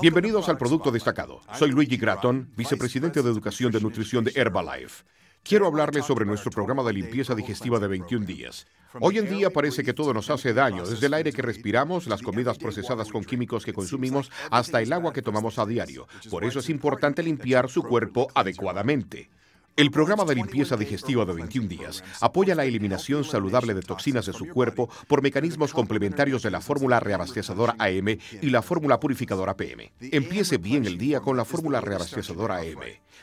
Bienvenidos al Producto Destacado. Soy Luigi Gratton, vicepresidente de Educación de Nutrición de Herbalife. Quiero hablarles sobre nuestro programa de limpieza digestiva de 21 días. Hoy en día parece que todo nos hace daño, desde el aire que respiramos, las comidas procesadas con químicos que consumimos, hasta el agua que tomamos a diario. Por eso es importante limpiar su cuerpo adecuadamente. El programa de limpieza digestiva de 21 días apoya la eliminación saludable de toxinas de su cuerpo por mecanismos complementarios de la fórmula reabastezadora AM y la fórmula purificadora PM. Empiece bien el día con la fórmula reabastezadora AM.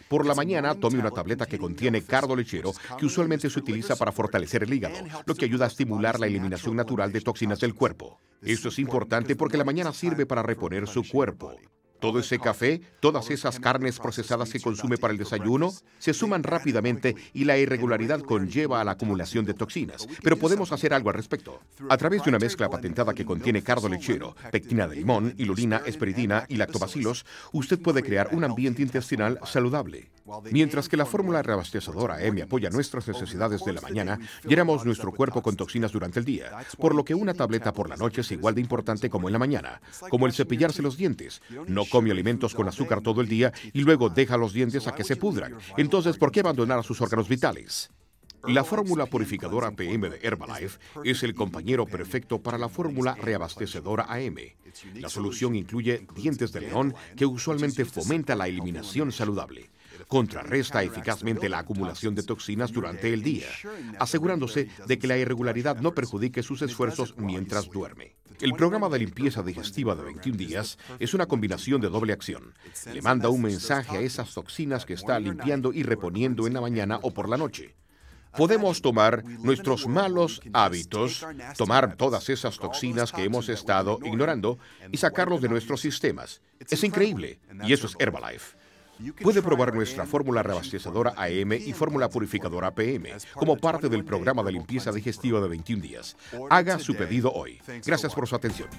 Por la mañana tome una tableta que contiene cardo lechero que usualmente se utiliza para fortalecer el hígado, lo que ayuda a estimular la eliminación natural de toxinas del cuerpo. Esto es importante porque la mañana sirve para reponer su cuerpo. Todo ese café, todas esas carnes procesadas que consume para el desayuno, se suman rápidamente y la irregularidad conlleva a la acumulación de toxinas. Pero podemos hacer algo al respecto. A través de una mezcla patentada que contiene cardo lechero, pectina de limón, ilulina, esperidina y lactobacilos, usted puede crear un ambiente intestinal saludable. Mientras que la fórmula reabastecedora AM eh, apoya nuestras necesidades de la mañana, llenamos nuestro cuerpo con toxinas durante el día, por lo que una tableta por la noche es igual de importante como en la mañana, como el cepillarse los dientes. No come alimentos con azúcar todo el día y luego deja los dientes a que se pudran. Entonces, ¿por qué abandonar a sus órganos vitales? La fórmula purificadora PM de Herbalife es el compañero perfecto para la fórmula reabastecedora AM. La solución incluye dientes de león que usualmente fomenta la eliminación saludable contrarresta eficazmente la acumulación de toxinas durante el día, asegurándose de que la irregularidad no perjudique sus esfuerzos mientras duerme. El programa de limpieza digestiva de 21 días es una combinación de doble acción. Le manda un mensaje a esas toxinas que está limpiando y reponiendo en la mañana o por la noche podemos tomar nuestros malos hábitos, tomar todas esas toxinas que hemos estado ignorando y sacarlos de nuestros sistemas. Es increíble, y eso es Herbalife. Puede probar nuestra fórmula reabastecedora AM y fórmula purificadora PM como parte del programa de limpieza digestiva de 21 días. Haga su pedido hoy. Gracias por su atención.